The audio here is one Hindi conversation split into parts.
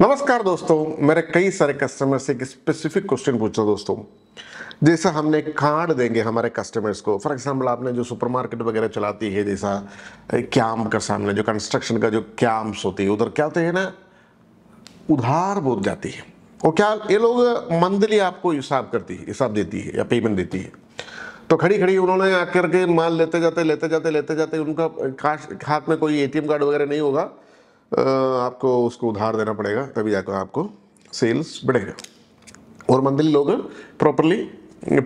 नमस्कार दोस्तों मेरे कई सारे कस्टमर से एक स्पेसिफिक क्वेश्चन पूछा दोस्तों जैसा हमने कार्ड देंगे हमारे कस्टमर्स को फॉर एग्जांपल आपने जो सुपरमार्केट वगैरह चलाती है जैसा कैम्प का सामने जो कंस्ट्रक्शन का जो कैम्प्स होती है उधर क्या होते हैं ना उधार बोल जाती है और क्या ये लोग मंथली आपको हिसाब करती है हिसाब देती है या पेमेंट देती है तो खड़ी खड़ी उन्होंने आकर के माल लेते जाते लेते जाते लेते जाते उनका हाथ में कोई ए कार्ड वगैरह नहीं होगा आपको उसको उधार देना पड़ेगा तभी जाकर आपको सेल्स बढ़ेगा और मंथली लोग प्रॉपरली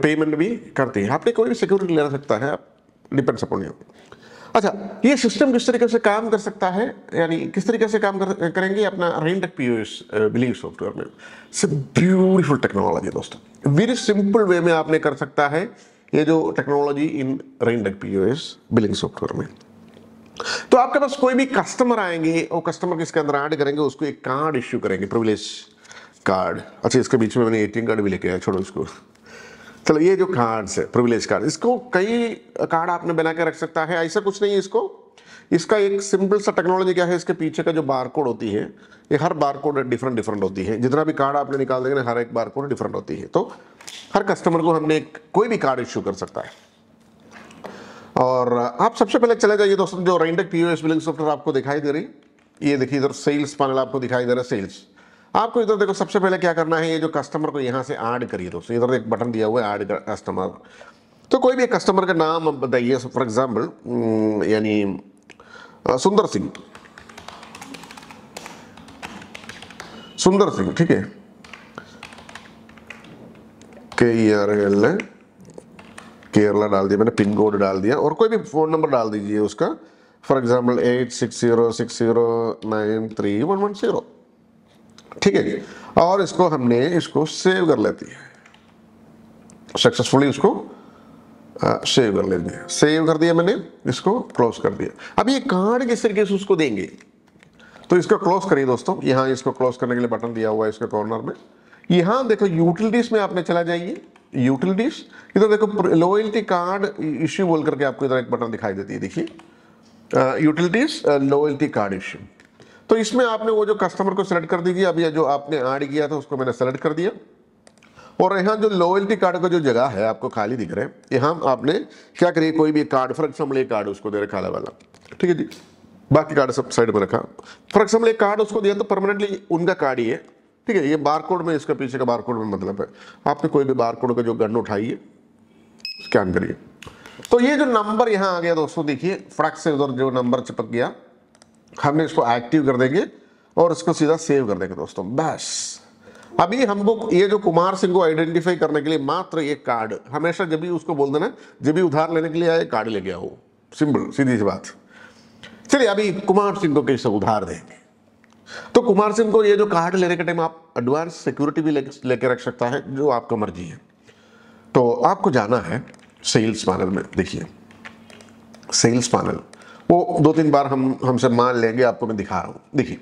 पेमेंट भी करते हैं आपने कोई भी सिक्योरिटी ले सकता है आप डिपेंड्स अपॉन यू अच्छा ये सिस्टम किस तरीके से काम कर सकता है यानी किस तरीके से काम कर, करेंगे अपना टेक पी एस बिलिंग सॉफ्टवेयर में से ब्यूटीफुल टेक्नोलॉजी दोस्तों वेरी सिंपल वे में आपने कर सकता है ये जो टेक्नोलॉजी इन रेंडक पी बिलिंग सॉफ्टवेयर में तो आपके पास कोई भी कस्टमर आएंगे और कस्टमर किसके अंदर ऐड करेंगे उसको एक कार्ड इश्यू करेंगे प्रिविलेज कार्ड अच्छा इसके बीच में मैंने एटीएम कार्ड भी लेके आया छोड़ो इसको चलो ये जो कार्ड्स है प्रिविलेज कार्ड इसको कई कार्ड आपने बना के रख सकता है ऐसा कुछ नहीं है इसको इसका एक सिंपल सा टेक्नोलॉजी क्या है इसके पीछे का जो बारकोड होती है ये हर बारकोड डिफरेंट डिफरेंट होती है जितना भी कार्ड आपने निकाल देंगे हर एक बारकोड डिफरेंट होती है तो हर कस्टमर को हमने कोई भी कार्ड इश्यू कर सकता है और आप सबसे पहले चले जाइए दोस्तों जो रेंडेक पी ओ बिलिंग सॉफ्टवेयर आपको दिखाई दे रही ये देखिए इधर सेल्स पैनल आपको दिखाई दे रहा है सेल्स आपको इधर देखो सबसे पहले क्या करना है ये जो कस्टमर को यहाँ से ऐड करिए दोस्तों इधर एक बटन दिया हुआ है ऐड कस्टमर तो कोई भी कस्टमर का नाम बताइए फॉर एग्जाम्पल यानी सुंदर सिंह सुंदर सिंह ठीक है के आर एल केरला डाल दिया मैंने पिन कोड डाल दिया और कोई भी फ़ोन नंबर डाल दीजिए उसका for example eight six zero six zero nine three one one zero ठीक है और इसको हमने इसको सेव कर लेती है सक्सेसफुली उसको सेव कर लेते हैं सेव कर दिया मैंने इसको क्लोज कर दिया अब ये कार्ड किस तरीके से उसको देंगे तो इसको क्लोज करिए दोस्तों यहाँ इसको क्लोज करने के लिए बटन दिया हुआ है इसके कॉर्नर में यहाँ देखो यूटिलिटीज में आपने चला जाइए यूटिलिटीज इधर देखो लॉयल्टी कार्ड इश्यू बोल करके आपको इधर एक बटन दिखाई देती है देखिए यूटिलिटीज लॉयल्टी कार्ड इश्यू तो इसमें आपने वो जो कस्टमर को सेलेक्ट कर दीजिए अभी जो आपने ऐड किया था उसको मैंने सेलेक्ट कर दिया और यहाँ जो लॉयल्टी कार्ड का जो जगह है आपको खाली दिख रहा है यहाँ आपने क्या करिए कोई भी कार्ड फॉर एग्जाम्पल ये कार्ड उसको दे रहे है वाला ठीक है जी बाकी कार्ड सब साइड में रखा फॉर एग्जाम्पल एक कार्ड उसको दिया तो परमानेंटली उनका कार्ड ही है ठीक है ये बारकोड में इसके पीछे का बारकोड में मतलब है आपने कोई भी बारकोड का जो गन उठाइए स्कैन करिए तो ये जो नंबर यहाँ आ गया दोस्तों देखिए फ्रैक से उधर जो नंबर चिपक गया हमने इसको एक्टिव कर देंगे और इसको सीधा सेव कर देंगे दोस्तों बस अभी हमको ये जो कुमार सिंह को आइडेंटिफाई करने के लिए मात्र एक कार्ड हमेशा जब भी उसको बोल देना जब भी उधार लेने के लिए आए कार्ड ले गया हो सिंपल सीधी सी बात चलिए अभी कुमार सिंह को कैसे उधार देंगे तो कुमार सिंह को ये जो कार्ड लेने के टाइम आप एडवांस सिक्योरिटी भी लेके रख सकता है जो आपका मर्जी है तो आपको जाना है सेल्स पैनल में देखिए सेल्स पैनल वो दो तीन बार हम हमसे मान लेंगे आपको मैं दिखा रहा हूँ देखिए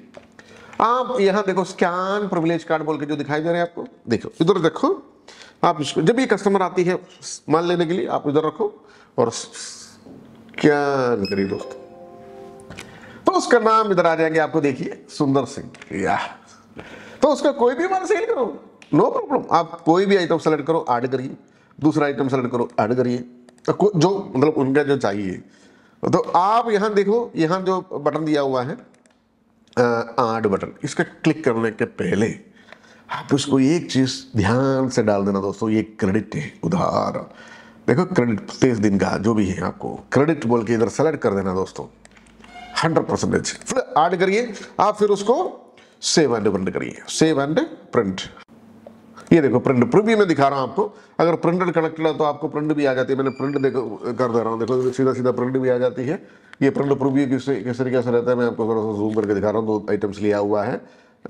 आप यहाँ देखो स्कैन प्रिविलेज कार्ड बोल के जो दिखाई दे रहे हैं आपको देखो इधर देखो आप इसको जब ये कस्टमर आती है माल लेने के लिए आप इधर रखो और स्कैन करिए दोस्तों तो उसका नाम इधर आ जाएंगे आपको देखिए सुंदर सिंह या तो उसका कोई भी मान सेलेक्ट करो नो प्रॉब्लम आप कोई भी आइटम सेलेक्ट करो ऐड करिए दूसरा आइटम सेलेक्ट करो ऐड करिए तो जो मतलब उनका जो चाहिए तो आप यहाँ देखो यहाँ जो बटन दिया हुआ है ऐड बटन इसका क्लिक करने के पहले आप उसको एक चीज़ ध्यान से डाल देना दोस्तों ये क्रेडिट है उधार देखो क्रेडिट तेईस दिन का जो भी है आपको क्रेडिट बोल के इधर सेलेक्ट कर देना दोस्तों हंड्रेड परसेंटेज फिर ऐड करिए आप फिर उसको सेव एंड प्रिंट करिए सेव एंड प्रिंट ये देखो प्रिंट प्रिव्यू में दिखा रहा हूँ आपको अगर प्रिंटेड कनेक्टेड है तो आपको प्रिंट भी आ जाती है मैंने प्रिंट देखो कर दे रहा हूँ देखो सीधा सीधा प्रिंट भी आ जाती है ये प्रिंट प्रिव्यू किस किस तरीके से रहता है मैं आपको थोड़ा सा जूम करके दिखा रहा हूँ दो आइटम्स लिया हुआ है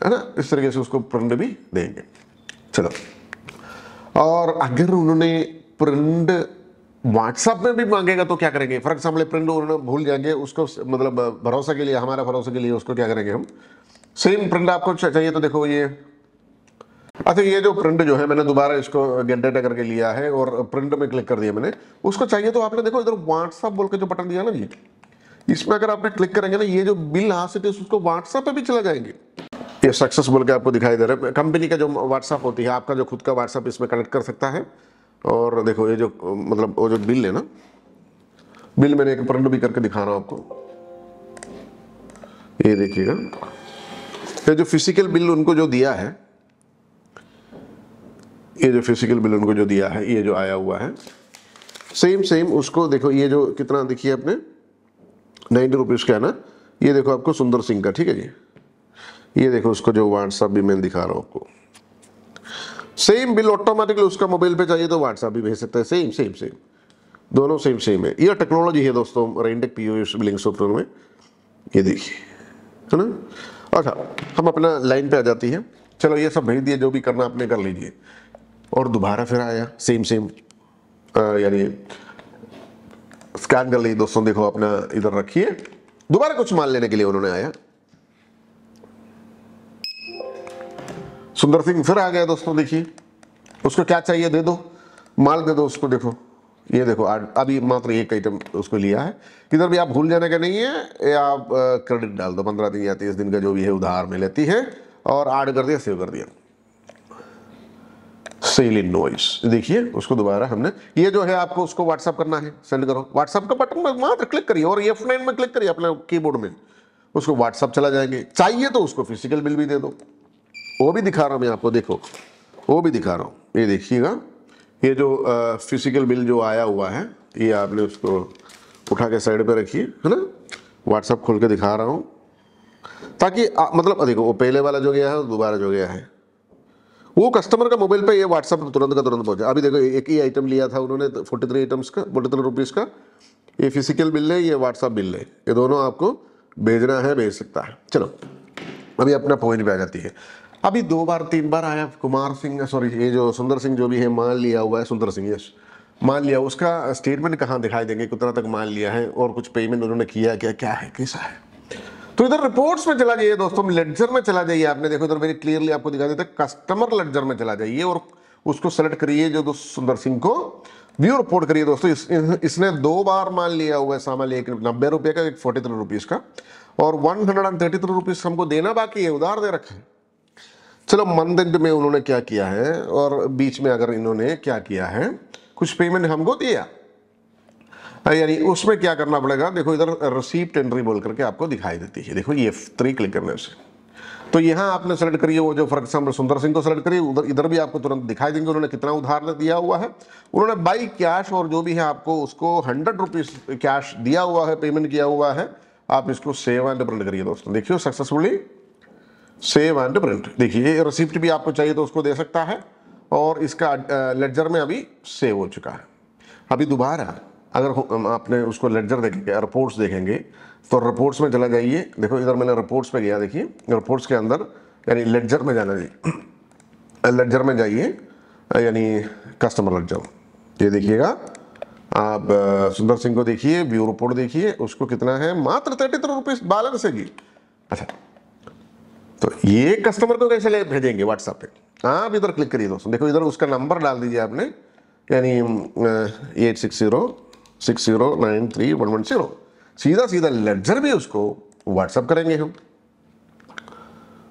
है ना इस तरीके से उसको प्रिंट भी देंगे चलो और अगर उन्होंने प्रिंट व्हाट्सएप में भी मांगेगा तो क्या करेंगे फॉर एग्जाम्पल प्रिंट भूल जाएंगे उसको मतलब भरोसा के लिए हमारा भरोसा के लिए उसको क्या करेंगे हम सेम प्रिंट आपको चाहिए तो देखो ये अच्छा ये जो प्रिंट जो है मैंने दोबारा इसको गेट करके लिया है और प्रिंट में क्लिक कर दिया मैंने उसको चाहिए तो आपने देखो इधर व्हाट्सअप बोल के जो बटन दिया ना ये इसमें अगर आपने क्लिक करेंगे ना ये जो बिल हाथ से उसको व्हाट्सअप पे भी चला जाएंगे ये सक्सेस बोल के आपको दिखाई दे रहा है कंपनी का जो व्हाट्सअप होती है आपका जो खुद का व्हाट्सअप इसमें कनेक्ट कर सकता है और देखो ये जो मतलब वो जो बिल है ना बिल मैंने एक प्रिंट भी करके दिखा रहा हूँ आपको ये देखिएगा ये जो फिजिकल बिल उनको जो दिया है ये जो फिजिकल बिल उनको जो दिया है ये जो आया हुआ है सेम सेम उसको देखो ये जो कितना देखिए आपने नाइन्टी रुपीज़ का है ना ये देखो आपको सुंदर सिंह का ठीक है जी ये देखो उसको जो व्हाट्सअप भी मैंने दिखा रहा हूँ आपको सेम बिल ऑटोमेटिकली उसका मोबाइल पे चाहिए तो व्हाट्सएप भी भेज सकते हैं सेम सेम सेम दोनों सेम सेम है यह टेक्नोलॉजी है दोस्तों रेनटेक पी बिलिंग सॉफ्टवेयर में ये देखिए है ना अच्छा हम अपना लाइन पे आ जाती है चलो ये सब भेज दिए जो भी करना आपने कर लीजिए और दोबारा फिर आया सेम सेम यानी स्कैन कर ली दोस्तों देखो अपना इधर रखिए दोबारा कुछ मान लेने के लिए उन्होंने आया सुंदर सिंह फिर आ गया दोस्तों देखिए उसको क्या चाहिए दे दो माल दे दो उसको देखो ये देखो अभी मात्र एक आइटम उसको लिया है किधर भी आप भूल जाने का नहीं है या आप क्रेडिट डाल दो पंद्रह दिन या तीस दिन का जो भी है उधार में लेती है और आड कर दिया सेव कर दिया सेल इन नॉइस देखिए उसको दोबारा हमने ये जो है आपको उसको व्हाट्सअप करना है सेंड करो व्हाट्सअप का बटन में मात्र क्लिक करिए और एफ नाइन में क्लिक करिए अपने कीबोर्ड में उसको व्हाट्सअप चला जाएंगे चाहिए तो उसको फिजिकल बिल भी दे दो वो भी दिखा रहा हूँ मैं आपको देखो वो भी दिखा रहा हूँ ये देखिएगा ये जो फिजिकल बिल जो आया हुआ है ये आपने उसको उठा के साइड पे रखिए है ना व्हाट्सअप खोल के दिखा रहा हूँ ताकि आ, मतलब देखो वो पहले वाला जो गया है दोबारा जो गया है वो कस्टमर का मोबाइल पे ये व्हाट्सअप तुरंत का तुरंत पहुंचा अभी देखो एक ही आइटम लिया था उन्होंने फोर्टी थ्री आइटम्स का फोर्टी थ्री रुपीज़ का ये फिजिकल बिल है ये व्हाट्सअप बिल है ये दोनों आपको भेजना है भेज सकता है चलो अभी अपना पॉइंट पे आ जाती है अभी दो बार तीन बार आया कुमार सिंह सॉरी ये जो सुंदर सिंह जो भी है मान लिया हुआ है सुंदर सिंह यश मान लिया उसका स्टेटमेंट कहाँ दिखाई देंगे कितना तक मान लिया है और कुछ पेमेंट उन्होंने किया क्या क्या है कैसा है तो इधर रिपोर्ट्स में चला जाइए दोस्तों लेडजर में चला जाइए आपने देखो इधर वेरी क्लियरली आपको दिखा देता कस्टमर लेडजर में चला जाइए और उसको सेलेक्ट करिए जो दोस्त सुंदर सिंह को व्यू रिपोर्ट करिए दोस्तों इस, इसने दो बार मान लिया हुआ है सामान एक नब्बे रुपये का एक फोर्टी थ्री रुपीज़ का और one hundred and thirty three rupees हमको देना बाकी है उधार दे रखा है चलो मंदिर में उन्होंने क्या किया है और बीच में अगर इन्होंने क्या किया है कुछ पेमेंट हमको दिया यानी उसमें क्या करना पड़ेगा देखो इधर रिसीप्ट एंट्री बोल करके आपको दिखाई देती है देखो ये थ्री क्लिक करने से तो यहाँ आपने सेलेक्ट करिए वो जो फॉर एग्जाम्पल सुंदर सिंह को सेलेक्ट करिए उधर इधर भी आपको तुरंत दिखाई देंगे उन्होंने कितना उधार दिया हुआ है उन्होंने बाई कैश और जो भी है आपको उसको हंड्रेड रुपीज़ कैश दिया हुआ है पेमेंट किया हुआ है आप इसको सेव एंड प्रिंट करिए दोस्तों देखियो सक्सेसफुली सेव एंड प्रिंट देखिए ये रिसिप्ट भी आपको चाहिए तो उसको दे सकता है और इसका लेडजर में अभी सेव हो चुका है अभी दोबारा अगर आपने उसको लेडजर देखेंगे रिपोर्ट्स देखेंगे तो रिपोर्ट्स में चला जाइए देखो इधर मैंने रिपोर्ट्स पे गया देखिए रिपोर्ट्स के अंदर यानी लेडजर में जाना जी लेडजर में जाइए यानी कस्टमर लेडजर ये देखिएगा आप सुंदर सिंह को देखिए व्यू रिपोर्ट देखिए उसको कितना है मात्र तैतीस रुपये बैलेंस है जी अच्छा तो ये कस्टमर को कैसे ले भेजेंगे व्हाट्सएप पे आप इधर क्लिक करिए दोस्तों देखो इधर उसका नंबर डाल दीजिए आपने यानी eight six zero six zero nine three one one zero सीधा सीधा लेजर भी उसको व्हाट्सअप करेंगे हम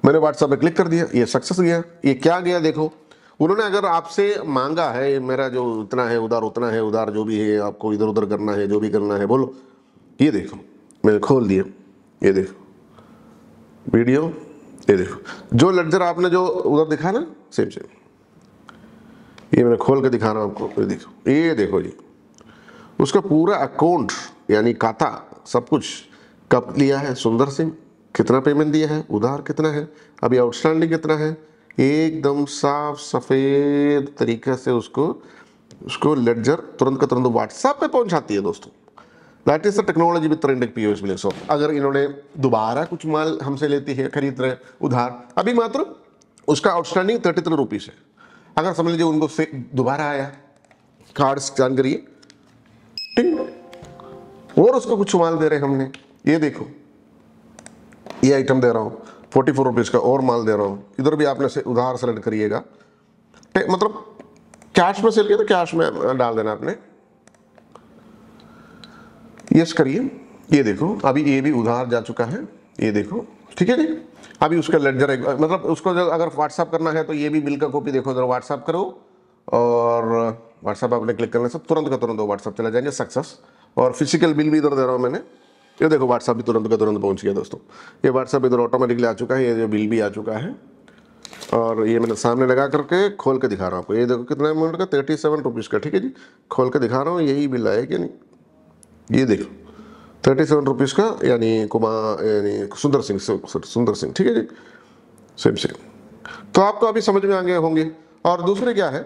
मैंने व्हाट्सअप पे क्लिक कर दिया ये सक्सेस गया ये क्या गया देखो उन्होंने अगर आपसे मांगा है मेरा जो इतना है उधार उतना है उधार जो भी है आपको इधर उधर करना है जो भी करना है बोलो ये देखो मैंने खोल दिया ये देखो वीडियो ये देखो जो लटजर आपने जो उधर दिखा ना सेम सेम ये मैंने खोल के दिखा रहा हूँ आपको ये देखो ये देखो जी उसका पूरा अकाउंट यानी काता सब कुछ कब लिया है सुंदर सिंह कितना पेमेंट दिया है उधार कितना है अभी आउटस्टैंडिंग कितना है एकदम साफ सफ़ेद तरीके से उसको उसको लेडजर तुरंत का तुरंत व्हाट्सएप पे पहुंचाती है दोस्तों that is the technology with ट्रेंडिक पी एस मिले सो अगर इन्होंने दोबारा कुछ माल हमसे लेती है खरीद रहे उधार अभी मात्र उसका आउटस्टैंडिंग थर्टी थ्री रुपीज़ है अगर समझ लीजिए उनको दोबारा आया कार्ड स्कैन करिए टिंग और उसको कुछ माल दे रहे हमने ये देखो ये आइटम दे रहा हूँ फोर्टी फोर रुपीज़ का और माल दे रहा हूँ इधर भी आपने से उधार सेलेक्ट करिएगा मतलब कैश में सेल किया तो कैश में डाल देना आपने यस करिए ये देखो अभी ये भी उधार जा चुका है ये देखो ठीक है जी अभी उसका लेटर मतलब उसको जब अगर व्हाट्सअप करना है तो ये भी बिल का कॉपी देखो जरा व्हाट्सअप करो और व्हाट्सअप आपने क्लिक करना सब तुरंत का तुरंत व्हाट्सअप चला जाएंगे सक्सेस और फिजिकल बिल भी इधर दे रहा हूँ मैंने ये देखो व्हाट्सअप भी तुरंत का तुरंत पहुँच गया दोस्तों ये व्हाट्सअप इधर ऑटोमेटिकली आ चुका है ये जो बिल भी आ चुका है और ये मैंने सामने लगा करके खोल के दिखा रहा हूँ आपको ये देखो कितना अमाउंट का थर्टी सेवन रुपीज़ का ठीक है जी खोल के दिखा रहा हूँ यही बिल आया कि नहीं ये देख लो थर्टी सेवन रुपीज़ का यानी कुमार यानी सुंदर सिंह सुंदर सिंह ठीक है जी सेम सेम तो आपको अभी समझ में आ गए होंगे और दूसरे क्या है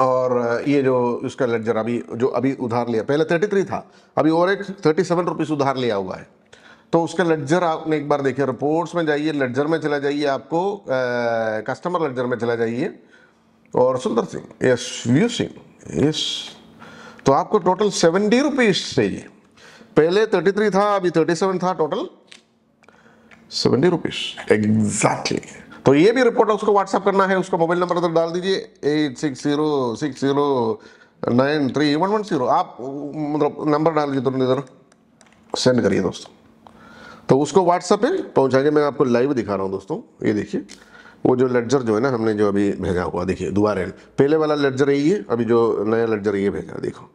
और ये जो इसका लेडजर अभी जो अभी उधार लिया पहले थर्टी थ्री था अभी और एक थर्टी सेवन रुपीज़ उधार लिया हुआ है तो उसका लेडजर आपने एक बार देखिए रिपोर्ट्स में जाइए लेडजर में चला जाइए आपको कस्टमर लेडजर में चला जाइए और सुंदर सिंह यस व्यू सिंह यस तो आपको टोटल सेवेंटी रुपीज चाहिए पहले थर्टी थ्री था अभी थर्टी सेवन था टोटल सेवेंटी रुपीज एग्जैक्टली तो ये भी रिपोर्ट उसको व्हाट्सअप करना है उसका मोबाइल नंबर उधर डाल दीजिए eight six zero six zero nine three one one zero आप मतलब नंबर डाल दीजिए तुरंत इधर सेंड करिए दोस्तों तो उसको व्हाट्सएप पे पहुंचाएंगे मैं आपको लाइव दिखा रहा हूँ दोस्तों ये देखिए वो जो लेटर जो है ना हमने जो अभी भेजा हुआ देखिए दोबारा पहले वाला लेटर यही है अभी जो नया लेटर ये भेजा देखो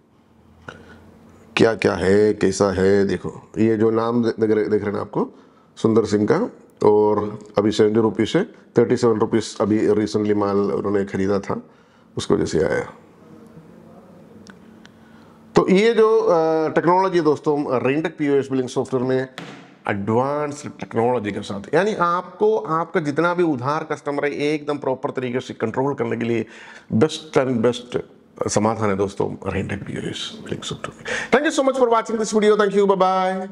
क्या क्या है कैसा है देखो ये जो नाम देख रहे देख रहे ना आपको सुंदर सिंह का और अभी सेवेंटी रुपीज़ है थर्टी सेवन रुपीज़ अभी रिसेंटली माल उन्होंने ख़रीदा था उसकी वजह से आया तो ये जो टेक्नोलॉजी दोस्तों रेंटक पी बिलिंग सॉफ्टवेयर में एडवांस टेक्नोलॉजी के साथ यानी आपको आपका जितना भी उधार कस्टमर है एकदम प्रॉपर तरीके से कंट्रोल करने के लिए बेस्ट एंड बेस्ट समाधान है दोस्तों thank you so much for watching this video thank you bye bye